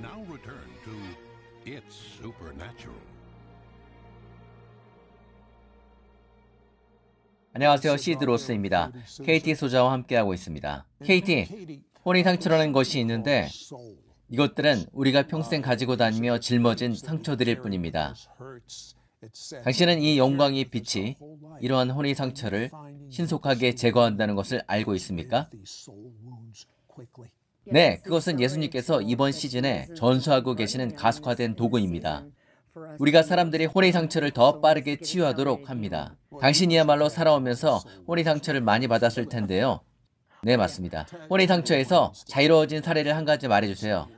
now return to It's Supernatural. 안녕하세요. 시드로스입니다. KT 소자와 함께하고 있습니다. KT, 혼이 상처라는 것이 있는데 이것들은 우리가 평생 가지고 다니며 짊어진 상처들일 뿐입니다. 당신은 이 영광의 빛이 이러한 혼의 상처를 신속하게 제거한다는 것을 알고 있습니까? 네, 그것은 예수님께서 이번 시즌에 전수하고 계시는 가속화된 도구입니다. 우리가 사람들이 혼의 상처를 더 빠르게 치유하도록 합니다. 당신이야말로 살아오면서 혼의 상처를 많이 받았을 텐데요. 네, 맞습니다. 혼의 상처에서 자유로워진 사례를 한 가지 말해주세요.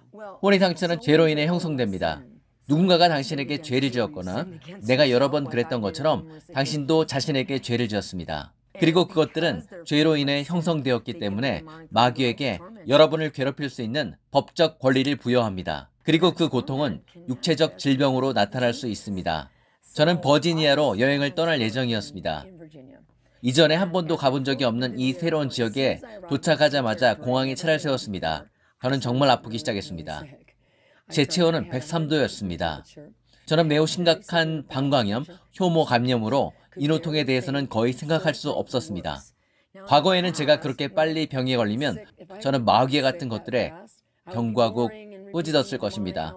혼의 상처는 죄로 인해 형성됩니다. 누군가가 당신에게 죄를 지었거나 내가 여러 번 그랬던 것처럼 당신도 자신에게 죄를 지었습니다. 그리고 그것들은 죄로 인해 형성되었기 때문에 마귀에게 여러분을 괴롭힐 수 있는 법적 권리를 부여합니다. 그리고 그 고통은 육체적 질병으로 나타날 수 있습니다. 저는 버지니아로 여행을 떠날 예정이었습니다. 이전에 한 번도 가본 적이 없는 이 새로운 지역에 도착하자마자 공항에 차를 세웠습니다. 저는 정말 아프기 시작했습니다. 제 체온은 103도였습니다. 저는 매우 심각한 방광염, 효모 감염으로 인호통에 그 대해서는 거의 그 생각할 수 없었습니다. 과거에는 제가 그렇게 빨리 병에 걸리면 저는 마귀 같은 것들에 경과고 꾸짖었을 것입니다.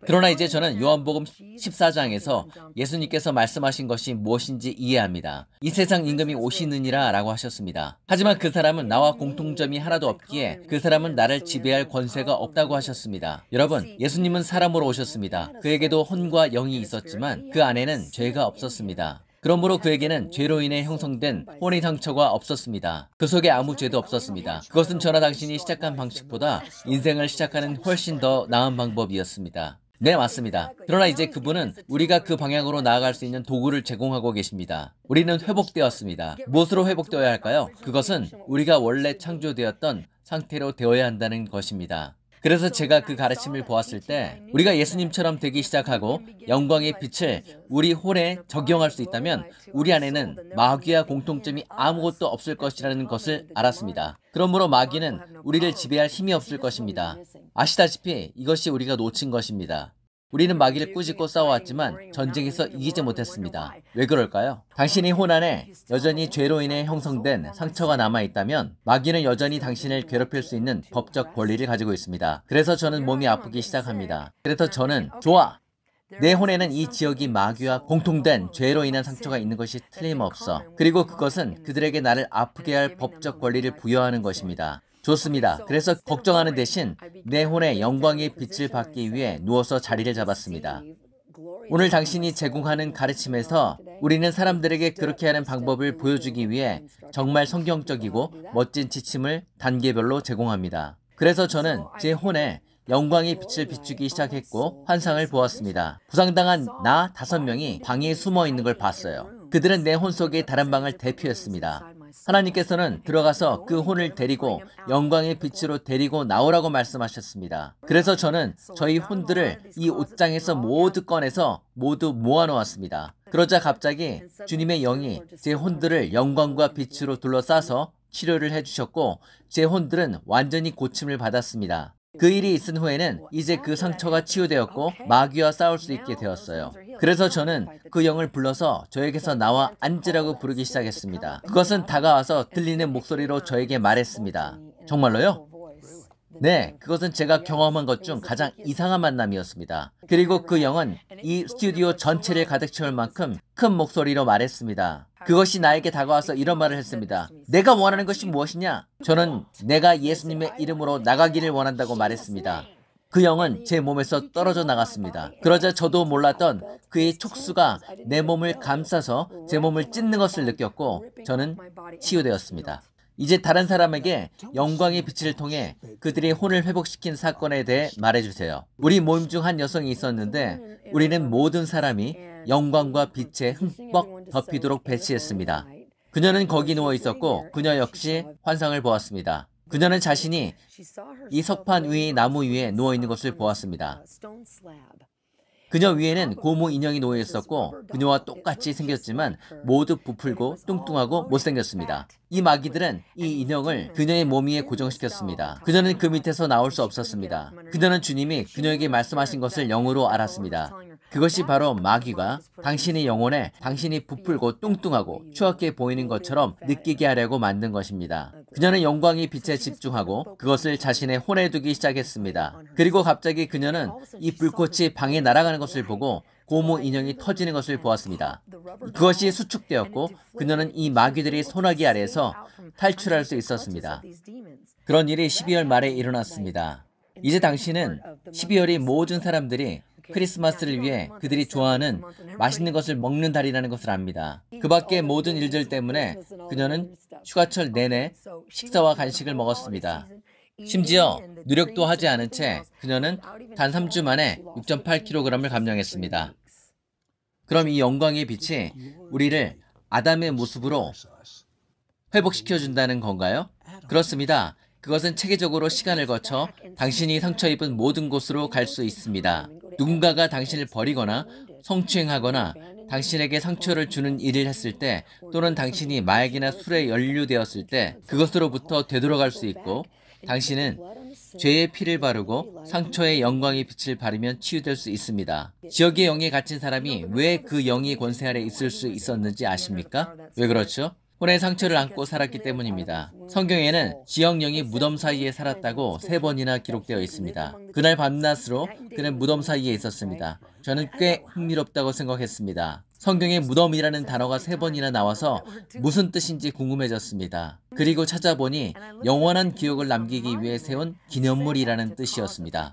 그러나 이제 저는 요한복음 14장에서 예수님께서 말씀하신 것이 무엇인지 이해합니다. 이 세상 임금이 오시느니라 라고 하셨습니다. 하지만 그 사람은 나와 공통점이 하나도 없기에 그 사람은 나를 지배할 권세가 없다고 하셨습니다. 여러분, 예수님은 사람으로 오셨습니다. 그에게도 혼과 영이 있었지만 그 안에는 죄가 없었습니다. 그러므로 그에게는 죄로 인해 형성된 혼의 상처가 없었습니다. 그 속에 아무 죄도 없었습니다. 그것은 저나 당신이 시작한 방식보다 인생을 시작하는 훨씬 더 나은 방법이었습니다. 네, 맞습니다. 그러나 이제 그분은 우리가 그 방향으로 나아갈 수 있는 도구를 제공하고 계십니다. 우리는 회복되었습니다. 무엇으로 회복되어야 할까요? 그것은 우리가 원래 창조되었던 상태로 되어야 한다는 것입니다. 그래서 제가 그 가르침을 보았을 때 우리가 예수님처럼 되기 시작하고 영광의 빛을 우리 홀에 적용할 수 있다면 우리 안에는 마귀와 공통점이 아무것도 없을 것이라는 것을 알았습니다. 그러므로 마귀는 우리를 지배할 힘이 없을 것입니다. 아시다시피 이것이 우리가 놓친 것입니다. 우리는 마귀를 꾸짖고 싸워왔지만 전쟁에서 이기지 못했습니다. 왜 그럴까요? 당신이 혼안에 여전히 죄로 인해 형성된 상처가 남아있다면 마귀는 여전히 당신을 괴롭힐 수 있는 법적 권리를 가지고 있습니다. 그래서 저는 몸이 아프기 시작합니다. 그래서 저는 좋아! 내 혼에는 이 지역이 마귀와 공통된 죄로 인한 상처가 있는 것이 틀림없어. 그리고 그것은 그들에게 나를 아프게 할 법적 권리를 부여하는 것입니다. 좋습니다. 그래서 걱정하는 대신 내 혼의 영광의 빛을 받기 위해 누워서 자리를 잡았습니다. 오늘 당신이 제공하는 가르침에서 우리는 사람들에게 그렇게 하는 방법을 보여주기 위해 정말 성경적이고 멋진 지침을 단계별로 제공합니다. 그래서 저는 제 혼에 영광의 빛을 비추기 시작했고 환상을 보았습니다. 부상당한 나 다섯 명이 방에 그 숨어 있는 걸 봤어요. 그들은 내 혼 속의 다른 방을 대피했습니다. 하나님께서는 들어가서 그 혼을 데리고 영광의 빛으로 데리고 나오라고 말씀하셨습니다. 그래서 저는 저희 혼들을 이 옷장에서 모두 꺼내서 모두 모아놓았습니다. 그러자 갑자기 주님의 영이 제 혼들을 영광과 빛으로 둘러싸서 치료를 해주셨고 제 혼들은 완전히 고침을 받았습니다. 그 일이 있은 후에는 이제 그 상처가 치유되었고 마귀와 싸울 수 있게 되었어요. 그래서 저는 그 영을 불러서 저에게서 나와 앉으라고 부르기 시작했습니다. 그것은 다가와서 들리는 목소리로 저에게 말했습니다. 정말로요? 네, 그것은 제가 경험한 것 중 가장 이상한 만남이었습니다. 그리고 그 영은 이 스튜디오 전체를 가득 채울 만큼 큰 목소리로 말했습니다. 그것이 나에게 다가와서 이런 말을 했습니다. 내가 원하는 것이 무엇이냐? 저는 내가 예수님의 이름으로 나가기를 원한다고 말했습니다. 그 영은 제 몸에서 떨어져 나갔습니다. 그러자 저도 몰랐던 그의 촉수가 내 몸을 감싸서 제 몸을 찢는 것을 느꼈고 저는 치유되었습니다. 이제 다른 사람에게 네, 영광의 빛을 통해 네, 네. 그들의 혼을 회복시킨 사건에 대해 말해주세요. 우리 모임 중 한 여성이 있었는데 우리는 모든 사람이 영광과 빛에 흠뻑 덮이도록 배치했습니다. 그녀는 거기 누워 있었고 그녀 역시 환상을 보았습니다. 그녀는 자신이 이 석판 위의 나무 위에 누워 있는 것을 보았습니다. 그녀 위에는 고무 인형이 놓여 있었고 그녀와 똑같이 생겼지만 모두 부풀고 뚱뚱하고 못생겼습니다. 이 마귀들은 이 인형을 그녀의 몸 위에 고정시켰습니다. 그녀는 그 밑에서 나올 수 없었습니다. 그녀는 주님이 그녀에게 말씀하신 것을 영으로 알았습니다. 그것이 바로 마귀가 당신의 영혼에 당신이 부풀고 뚱뚱하고 추악해 보이는 것처럼 느끼게 하려고 만든 것입니다. 그녀는 영광이 빛에 집중하고 그것을 자신의 혼에 두기 시작했습니다. 그리고 갑자기 그녀는 이 불꽃이 방에 날아가는 것을 보고 고무 인형이 터지는 것을 보았습니다. 그것이 수축되었고 그녀는 이 마귀들이 소나기 아래에서 탈출할 수 있었습니다. 그런 일이 12월 말에 일어났습니다. 이제 당신은 12월이 모든 사람들이 크리스마스를 위해 그들이 좋아하는 맛있는 것을 먹는 달이라는 것을 압니다. 그밖에 모든 일들 때문에 그녀는 휴가철 내내 식사와 간식을 먹었습니다. 심지어 노력도 하지 않은 채 그녀는 단 3주 만에 6.8kg을 감량했습니다. 그럼 이 영광의 빛이 우리를 아담의 모습으로 회복시켜 준다는 건가요? 그렇습니다. 그것은 체계적으로 시간을 거쳐 당신이 상처 입은 모든 곳으로 갈 수 있습니다. 누군가가 당신을 버리거나 성추행하거나 당신에게 상처를 주는 일을 했을 때 또는 당신이 마약이나 술에 연류되었을때 그것으로부터 되돌아갈 수 있고 당신은 죄의 피를 바르고 상처의 영광의 빛을 바르면 치유될 수 있습니다. 지역의 영에 갇힌 사람이 왜 그 영이 권세 아래 있을 수 있었는지 아십니까? 왜 그렇죠? 혼의 상처를 안고 살았기 때문입니다. 성경에는 지형령이 무덤 사이에 살았다고 세 번이나 기록되어 있습니다. 그날 밤낮으로 그는 무덤 사이에 있었습니다. 저는 꽤 흥미롭다고 생각했습니다. 성경에 무덤이라는 단어가 세 번이나 나와서 무슨 뜻인지 궁금해졌습니다. 그리고 찾아보니 영원한 기억을 남기기 위해 세운 기념물이라는 뜻이었습니다.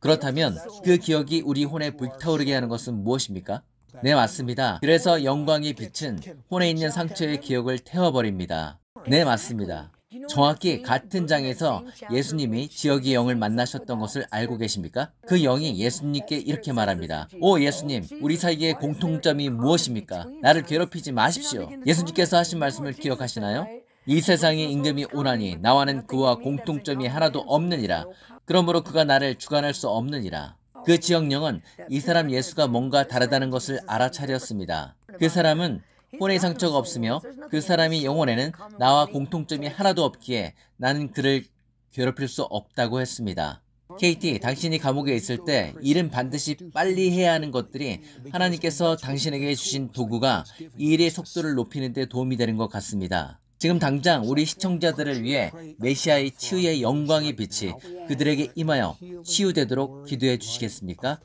그렇다면 그 기억이 우리 혼에 불타오르게 하는 것은 무엇입니까? 네, 맞습니다. 그래서 영광의 빛은 혼에 있는 상처의 기억을 태워버립니다. 네, 맞습니다. 정확히 같은 장에서 예수님이 지역의 영을 만나셨던 것을 알고 계십니까? 그 영이 예수님께 이렇게 말합니다. 오 예수님, 우리 사이의 공통점이 무엇입니까? 나를 괴롭히지 마십시오. 예수님께서 하신 말씀을 기억하시나요? 이세상에 임금이 오라니 나와는 그와 공통점이 하나도 없느니라. 그러므로 그가 나를 주관할 수 없느니라. 그 지역령은 이 사람 예수가 뭔가 다르다는 것을 알아차렸습니다. 그 사람은 혼의 상처가 없으며 그 사람이 영혼에는 나와 공통점이 하나도 없기에 나는 그를 괴롭힐 수 없다고 했습니다. KT, 당신이 감옥에 있을 때 일은 반드시 빨리 해야 하는 것들이 하나님께서 당신에게 주신 도구가 일의 속도를 높이는 데 도움이 되는 것 같습니다. 지금 당장 우리 시청자들을 위해 메시아의 치유의 영광의 빛이 그들에게 임하여 치유되도록 기도해 주시겠습니까?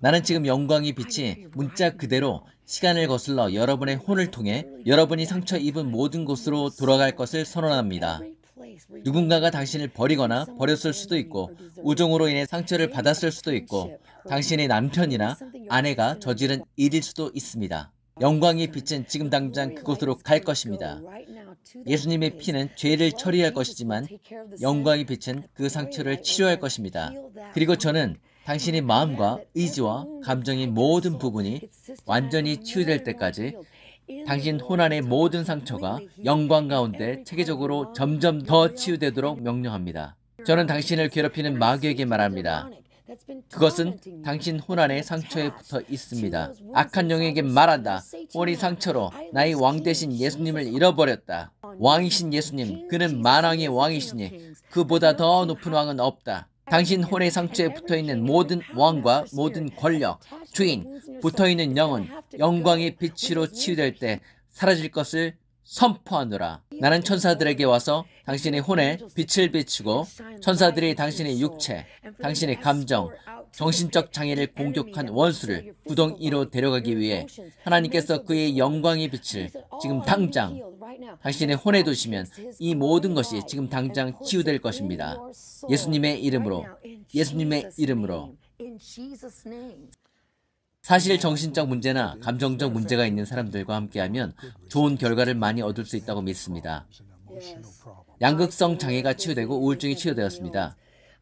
나는 지금 영광의 빛이 문자 그대로 시간을 거슬러 여러분의 혼을 통해 여러분이 상처 입은 모든 곳으로 돌아갈 것을 선언합니다. 누군가가 당신을 버리거나 버렸을 수도 있고 우정으로 인해 상처를 받았을 수도 있고 당신의 남편이나 아내가 저지른 일일 수도 있습니다. 영광이 빛은 지금 당장 그곳으로 갈 것입니다. 예수님의 피는 죄를 처리할 것이지만 영광이 비친 그 상처를 치료할 것입니다. 그리고 저는 당신의 마음과 의지와 감정의 모든 부분이 완전히 치유될 때까지 당신 혼안의 모든 상처가 영광 가운데 체계적으로 점점 더 치유되도록 명령합니다. 저는 당신을 괴롭히는 마귀에게 말합니다. 그것은 당신 혼안의 상처에 붙어 있습니다. 악한 영에게 말한다. 혼이 상처로 나의 왕 대신 예수님을 잃어버렸다. 왕이신 예수님, 그는 만왕의 왕이시니 그보다 더 높은 왕은 없다. 당신 혼의 상처에 붙어 있는 모든 왕과 모든 권력, 주인, 붙어 있는 영은 영광의 빛으로 치유될 때 사라질 것을 선포하노라. 나는 천사들에게 와서 당신의 혼에 빛을 비추고 천사들이 당신의 육체, 당신의 감정, 정신적 장애를 공격한 원수를 구덩이로 데려가기 위해 하나님께서 그의 영광의 빛을 지금 당장 당신의 혼에 두시면 이 모든 것이 지금 당장 치유될 것입니다. 예수님의 이름으로, 예수님의 이름으로. 사실 정신적 문제나 감정적 문제가 있는 사람들과 함께하면 좋은 결과를 많이 얻을 수 있다고 믿습니다. 양극성 장애가 치유되고 우울증이 치유되었습니다.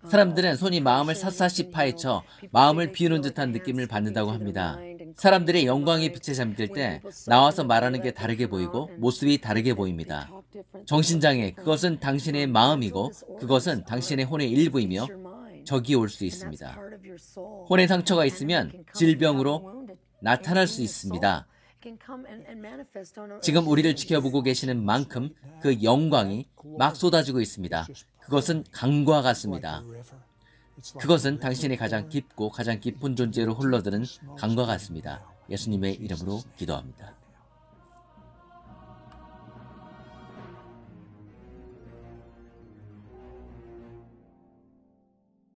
사람들은 손이 마음을 샅샅이 파헤쳐 마음을 비우는 듯한 느낌을 받는다고 합니다. 사람들의 영광의 빛에 잠길 때 나와서 말하는 게 다르게 보이고 모습이 다르게 보입니다. 정신장애, 그것은 당신의 마음이고 그것은 당신의 혼의 일부이며 적이 올 수 있습니다. 혼의 상처가 있으면 질병으로 나타날 수 있습니다. 지금 우리를 지켜보고 계시는 만큼 그 영광이 막 쏟아지고 있습니다. 그것은 강과 같습니다. 그것은 당신의 가장 깊고 가장 깊은 존재로 흘러드는 강과 같습니다. 예수님의 이름으로 기도합니다.